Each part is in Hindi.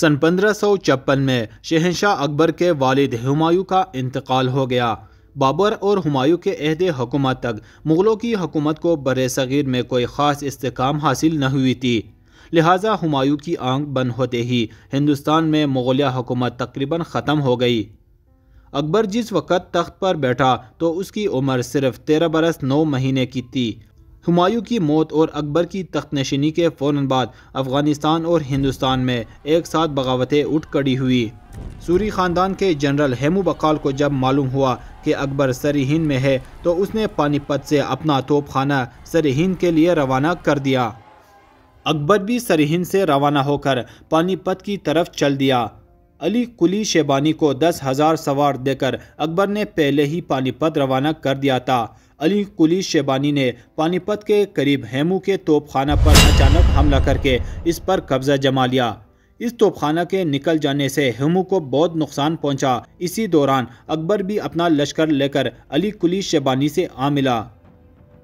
सन पंद्रह में शहनशाह अकबर के वालिद हुमायूं का इंतकाल हो गया बाबर और हुमायूं के अहद हुकूमत तक मुग़लों की हुकूमत को बर सग़ीर में कोई ख़ास इस्तेकाम हासिल न हुई थी लिहाजा हुमायूं की आंख बंद होते ही हिंदुस्तान में मुग़लिया हुकूमत तकरीबन ख़त्म हो गई अकबर जिस वक़्त तख्त पर बैठा तो उसकी उम्र सिर्फ तेरह बरस नौ महीने की थी हमायूं की मौत और अकबर की तख्त नशीनी के फ़ौर बाद अफ़गानिस्तान और हिंदुस्तान में एक साथ बगावतें उठ कड़ी हुई सूरी ख़ानदान के जनरल हेमू बकाल को जब मालूम हुआ कि अकबर हिंद में है तो उसने पानीपत से अपना तोपखाना हिंद के लिए रवाना कर दिया अकबर भी हिंद से रवाना होकर पानीपत की तरफ चल दिया अली कुली शेबानी को दस हज़ार सवार देकर अकबर ने पहले ही पानीपत रवाना कर दिया था अली कुली शेबानी ने पानीपत के करीब हेमू के तोपखाना पर अचानक हमला करके इस पर कब्जा जमा लिया इस तोपखाना के निकल जाने से हेमू को बहुत नुकसान पहुंचा इसी दौरान अकबर भी अपना लश्कर लेकर अली कुली शेबानी से आ मिला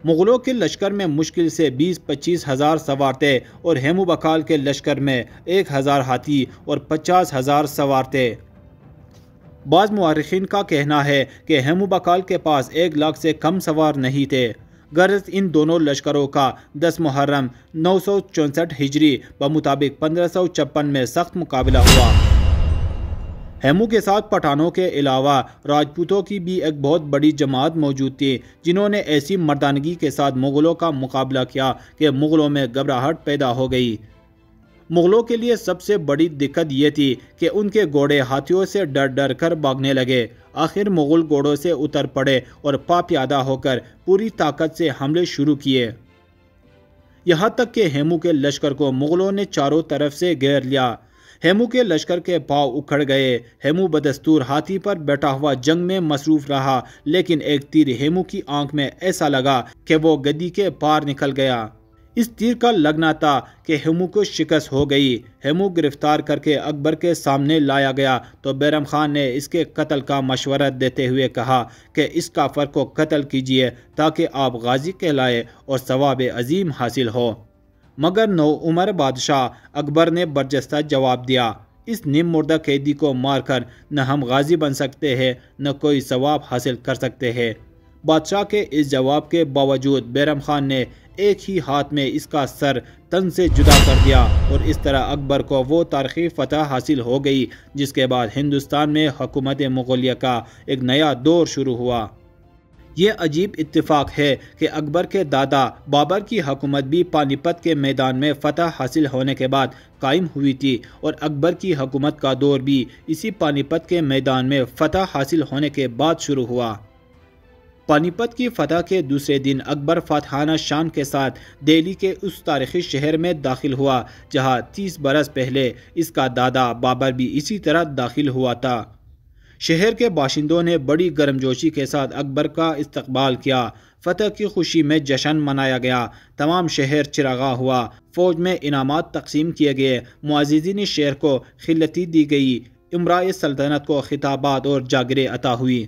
मुगलों के लश्कर में मुश्किल से बीस पच्चीस हज़ार सवार थे और हेमू बकाल के लश्कर में एक हज़ार हाथी और पचास हज़ार सवार थे बाज़ मौरखीन का कहना है कि हेमू के पास एक लाख से कम सवार नहीं थे गरज इन दोनों लश्करों का 10 मुहर्रम नौ सौ चौंसठ हिजरी बमुताबिक पंद्रह सौ छप्पन में सख्त मुकाबला हुआ हेमू के साथ पठानों के अलावा राजपूतों की भी एक बहुत बड़ी जमात मौजूद थी जिन्होंने ऐसी मर्दानगी के साथ मुग़लों का मुकाबला किया कि मुग़लों में घबराहट पैदा हो गई मुगलों के लिए सबसे बड़ी दिक्कत ये थी कि उनके घोड़े हाथियों से डर डर कर भागने लगे आखिर मुगल घोड़ों से उतर पड़े और पापयादा होकर पूरी ताकत से हमले शुरू किए यहाँ तक कि हेमू के लश्कर को मुगलों ने चारों तरफ से घेर लिया हेमू के लश्कर के पाव उखड़ गए हेमू बदस्तूर हाथी पर बैठा हुआ जंग में मसरूफ रहा लेकिन एक तीर हेमू की आंख में ऐसा लगा कि वो गदी के पार निकल गया इस तीर का लगना था कि हेमू को शिकस्त हो गई हेमू गिरफ्तार करके अकबर के सामने लाया गया तो बैरम खान ने इसके कत्ल का मशवरा देते हुए कहा कि इस काफर को कत्ल कीजिए ताकि आप गाजी कहलाए और सवाब अजीम हासिल हो मगर नौ उमर बादशाह अकबर ने बर्जस्ता जवाब दिया इस निम मुर्दा कैदी को मारकर न हम गाजी बन सकते हैं न कोई सवाब हासिल कर सकते हैं बादशाह के इस जवाब के बावजूद बैरम खान ने एक ही हाथ में इसका सर तन से जुदा कर दिया और इस तरह अकबर को वो तारीखी फतह हासिल हो गई जिसके बाद हिंदुस्तान में हुकूमत मुगलिया का एक नया दौर शुरू हुआ ये अजीब इत्तेफाक है कि अकबर के दादा बाबर की हकूमत भी पानीपत के मैदान में फतह हासिल होने के बाद कायम हुई थी और अकबर की हकूमत का दौर भी इसी पानीपत के मैदान में फतह हासिल होने के बाद शुरू हुआ पानीपत की फतह के दूसरे दिन अकबर फातहाना शान के साथ दिल्ली के उस तारीखी शहर में दाखिल हुआ जहां तीस बरस पहले इसका दादा बाबर भी इसी तरह दाखिल हुआ था शहर के बाशिंदों ने बड़ी गर्मजोशी के साथ अकबर का इस्तकबाल किया फतह की खुशी में जश्न मनाया गया तमाम शहर चिरागा हुआ फौज में इनामात तकसीम किए गए मुआजीन शहर को खिलती दी गई इमराय सल्तनत को खिताबात और जागरे अता हुई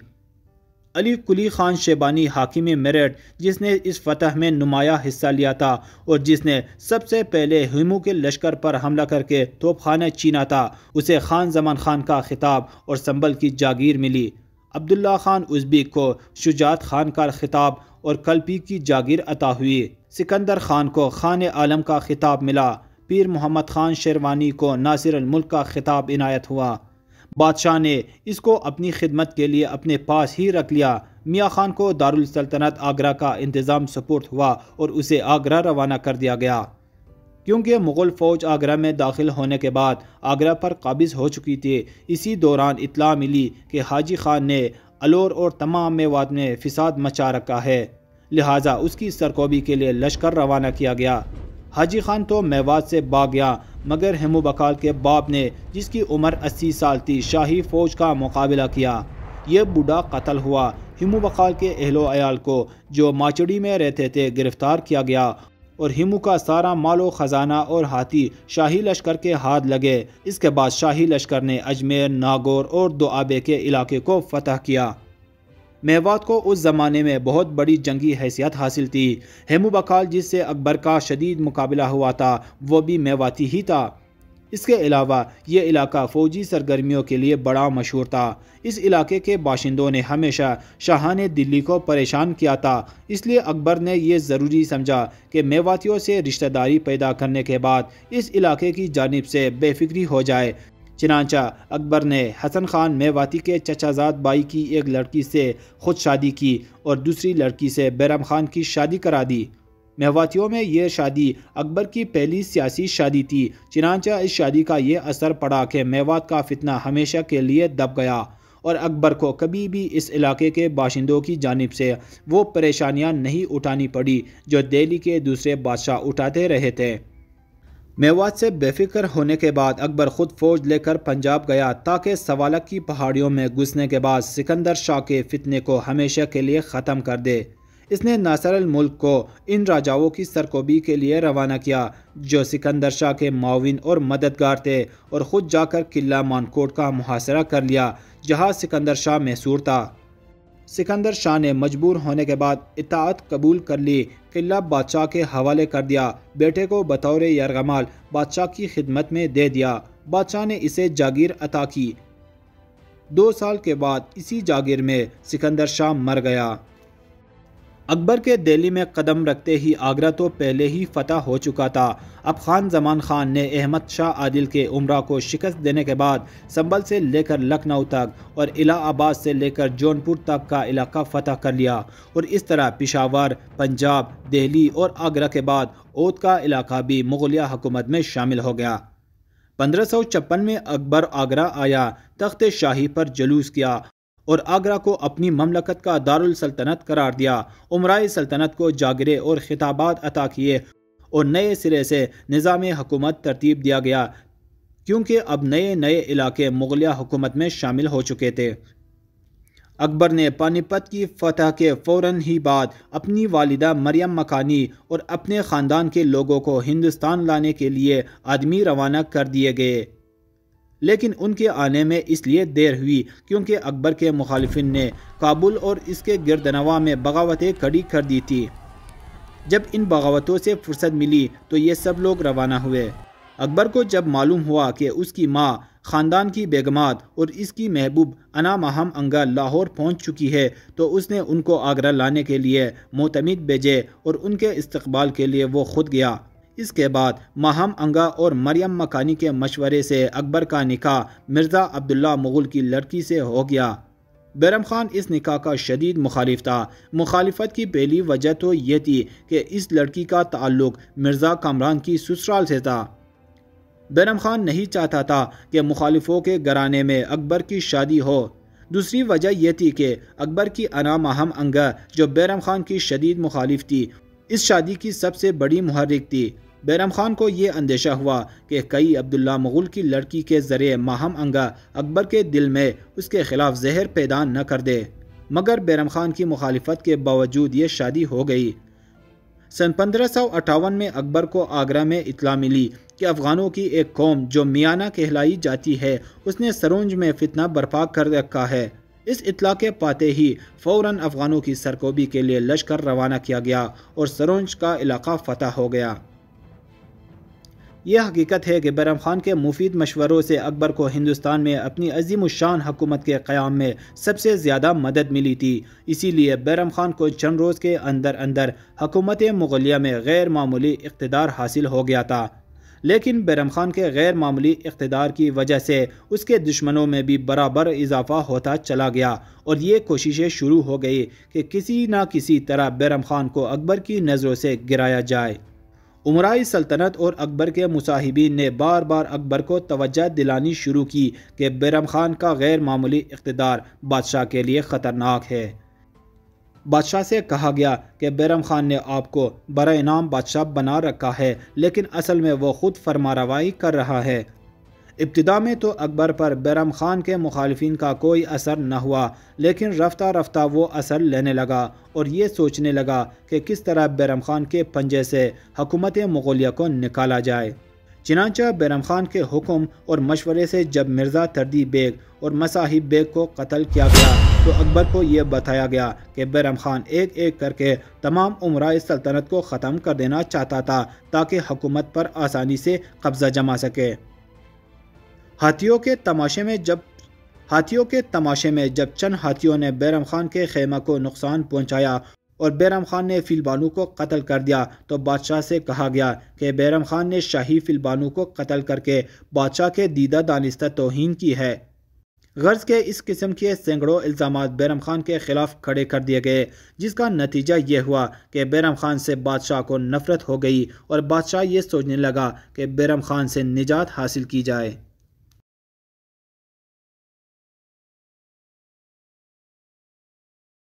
अली कुली खान शेबानी हाकिम मेरठ जिसने इस फतह में नुमाया हिस्सा लिया था और जिसने सबसे पहले हिमू के लश्कर पर हमला करके तोपखाना छीना था उसे खान जमान खान का खिताब और संबल की जागीर मिली अब्दुल्ला खान उजबी को शुजात खान का खिताब और कल्पी की जागीर अता हुई सिकंदर खान को खान आलम का खिताब मिला पीर मोहम्मद खान शेरवानी को नासिर मुल्क का खिताब इनायत हुआ बादशाह ने इसको अपनी खिदमत के लिए अपने पास ही रख लिया मियाँ खान को दारुल सल्तनत आगरा का इंतज़ाम सपोर्ट हुआ और उसे आगरा रवाना कर दिया गया क्योंकि मुग़ल फ़ौज आगरा में दाखिल होने के बाद आगरा पर काबिज़ हो चुकी थी इसी दौरान इतला मिली कि हाजी खान ने अलोर और तमाम मेवाद में फ़िसाद मचा रखा है लिहाजा उसकी सरकोबी के लिए लश्कर रवाना किया गया हाजी खान तो मेवात से भाग गया मगर हेमू बकाल के बाप ने जिसकी उम्र अस्सी साल थी शाही फौज का मुकाबला किया ये बूढ़ा कत्ल हुआ हेमू बकाल के अहलो अयाल को जो माचड़ी में रहते थे गिरफ्तार किया गया और हिमू का सारा मालो खजाना और हाथी शाही लश्कर के हाथ लगे इसके बाद शाही लश्कर ने अजमेर नागौर और दोआबे के इलाके को फतह किया मेवात को उस ज़माने में बहुत बड़ी जंगी हैसियत हासिल थी हेमू बकाल जिससे अकबर का शदीद मुकाबला हुआ था वो भी मेवाती ही था इसके अलावा ये इलाका फ़ौजी सरगर्मियों के लिए बड़ा मशहूर था इस इलाके के बाशिंदों ने हमेशा शाहान दिल्ली को परेशान किया था इसलिए अकबर ने यह ज़रूरी समझा कि मेवातियों से रिश्तेदारी पैदा करने के बाद इस इलाके की जानब से बेफिक्री हो जाए चनाचा अकबर ने हसन खान मेवाती के चचाजाद बाई की एक लड़की से खुद शादी की और दूसरी लड़की से बैरम खान की शादी करा दी मेवातियों में यह शादी अकबर की पहली सियासी शादी थी चनाचा इस शादी का यह असर पड़ा कि मेवात का फितना हमेशा के लिए दब गया और अकबर को कभी भी इस इलाके के बाशिंदों की जानब से वो परेशानियां नहीं उठानी पड़ी जो दिल्ली के दूसरे बादशाह उठाते रहे थे मेवात से बेफिक्र होने के बाद अकबर खुद फौज लेकर पंजाब गया ताकि सवालक की पहाड़ियों में घुसने के बाद सिकंदर शाह के फितने को हमेशा के लिए ख़त्म कर दे इसने नासरल मुल्क को इन राजाओं की सरकोबी के लिए रवाना किया जो सिकंदर शाह के माविन और मददगार थे और ख़ुद जाकर किला मानकोट का मुहासरा कर लिया जहाँ सिकंदर शाह मैसूर था सिकंदर शाह ने मजबूर होने के बाद इतात कबूल कर ली किला बादशाह के हवाले कर दिया बेटे को बतौर यरगमाल बादशाह की खिदमत में दे दिया बादशाह ने इसे जागीर अता की दो साल के बाद इसी जागीर में सिकंदर शाह मर गया अकबर के दिल्ली में कदम रखते ही आगरा तो पहले ही फतह हो चुका था अब खान जमान खान ने अहमद शाह आदिल के उम्र को शिकस्त देने के बाद संबल से लेकर लखनऊ तक और इलाहाबाद से लेकर जौनपुर तक का इलाका फतह कर लिया और इस तरह पिशावर पंजाब दिल्ली और आगरा के बाद ओत का इलाका भी मुगलिया हुकूमत में शामिल हो गया पंद्रह में अकबर आगरा आया तख्त शाही पर जलूस किया और आगरा को अपनी ममलकत का दारुलसल्तनत करार दिया उमराई सल्तनत को जागरे और खिताबात अता किए और नए सिरे से निज़ाम हुकूमत तरतीब दिया गया क्योंकि अब नए नए इलाके मुगलिया हुकूमत में शामिल हो चुके थे अकबर ने पानीपत की फतह के फ़ौर ही बाद अपनी वालिदा मरियम मकानी और अपने ख़ानदान के लोगों को हिंदुस्तान लाने के लिए आदमी रवाना कर दिए गए लेकिन उनके आने में इसलिए देर हुई क्योंकि अकबर के मुखालफन ने काबुल और इसके गिरदनवा में बगावतें खड़ी कर दी थी जब इन बगावतों से फुर्सत मिली तो ये सब लोग रवाना हुए अकबर को जब मालूम हुआ कि उसकी माँ ख़ानदान की बेगमात और इसकी महबूब अना महम अंगा लाहौर पहुंच चुकी है तो उसने उनको आगरा लाने के लिए मोतमद भेजे और उनके इस्तबाल के लिए वो खुद गया इसके बाद माहम अंगा और मरियम मकानी के मशवरे से अकबर का निकाह मिर्ज़ा अब्दुल्ला मुग़ल की लड़की से हो गया बैरम खान इस निकाह का शदीद मुखालिफ था मुखालफत की पहली वजह तो यह थी कि इस लड़की का ताल्लुक मिर्ज़ा कामरान की ससुराल से था बैरम खान नहीं चाहता था कि मुखालिफों के घराने में अकबर की शादी हो दूसरी वजह यह थी कि अकबर की अना माहम अंगा जो बैरम खान की शदीद मुखालिफ थी इस शादी की सबसे बड़ी मुहर्रिक थी बैरम खान को ये अंदेशा हुआ कि कई अब्दुल्ला मुग़ल की लड़की के ज़रिए माहम अंगा अकबर के दिल में उसके ख़िलाफ़ जहर पैदा न कर दे मगर बैरम खान की मुखालफत के बावजूद ये शादी हो गई सन पंद्रह में अकबर को आगरा में इतला मिली कि अफ़गानों की एक कौम जो मियाना कहलाई जाती है उसने सरोंज में फितना बर्पा कर रखा है इस इतला के पाते ही फौरन अफगानों की सरकोबी के लिए लश्कर रवाना किया गया और सरोंज का इलाका फतह हो गया यह हकीकत है कि बैरम खान के मुफीद मशवरों से अकबर को हिंदुस्तान में अपनी अजीम शान हकूमत के क़्याम में सबसे ज़्यादा मदद मिली थी इसीलिए बैरम खान को चंद रोज़ के अंदर अंदर हकूमत मुगलिया में गैर मामूली इकतदार हासिल हो गया था लेकिन बैरम खान के गैर मामूली इकतदार की वजह से उसके दुश्मनों में भी बराबर इजाफा होता चला गया और ये कोशिशें शुरू हो गई कि किसी न किसी तरह बैरम खान को अकबर की नज़रों से गिराया जाए उमराई सल्तनत और अकबर के मुसाहिबीन ने बार बार अकबर को तवज्जा दिलानी शुरू की कि बैरम खान का गैर मामूली इकतदार बादशाह के लिए ख़तरनाक है बादशाह से कहा गया कि बैरम खान ने आपको बर इनाम बादशाह बना रखा है लेकिन असल में वो खुद फरमारवाई कर रहा है इब्तदा में तो अकबर पर बैरम खान के मुखालफन का कोई असर न हुआ लेकिन रफ्ता रफ्ता वो असर लेने लगा और ये सोचने लगा कि किस तरह बैरम खान के पंजे से हकूमत मुगलिया को निकाला जाए चनाचा बैरम खान के हुक्म और मशवरे से जब मिर्ज़ा तरदी बेग और मसाहिब बेग को कत्ल किया गया तो अकबर को यह बताया गया कि बैरम खान एक एक करके तमाम उम्र सल्तनत को ख़त्म कर देना चाहता था ताकि हुकूमत पर आसानी से कब्ज़ा जमा सके हाथियों के तमाशे में जब हाथियों के तमाशे में जब चंद हाथियों ने बैरम खान के खेमा को नुकसान पहुंचाया और बैरम खान ने फिलबानू को कत्ल कर दिया तो बादशाह से कहा गया कि बैरम खान ने शाही फिलबानू को कत्ल करके बादशाह के दीदा दानिस्त तोहन की है गर्ज के इस किस्म के सैकड़ों इल्ज़ाम बैरम खान के खिलाफ खड़े कर दिए गए जिसका नतीजा ये हुआ कि बैरम खान से बादशाह को नफरत हो गई और बादशाह ये सोचने लगा कि बैरम खान से निजात हासिल की जाए